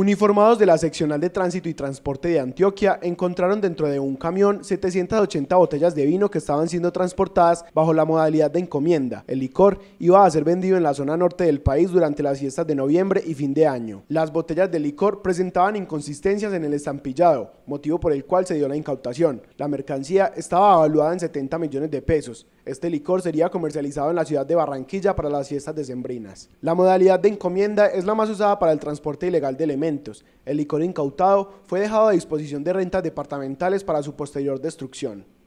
Uniformados de la Seccional de Tránsito y Transporte de Antioquia encontraron dentro de un camión 780 botellas de vino que estaban siendo transportadas bajo la modalidad de encomienda. El licor iba a ser vendido en la zona norte del país durante las fiestas de noviembre y fin de año. Las botellas de licor presentaban inconsistencias en el estampillado, motivo por el cual se dio la incautación. La mercancía estaba evaluada en 70 millones de pesos. Este licor sería comercializado en la ciudad de Barranquilla para las fiestas sembrinas. La modalidad de encomienda es la más usada para el transporte ilegal de elementos. El licor incautado fue dejado a disposición de rentas departamentales para su posterior destrucción.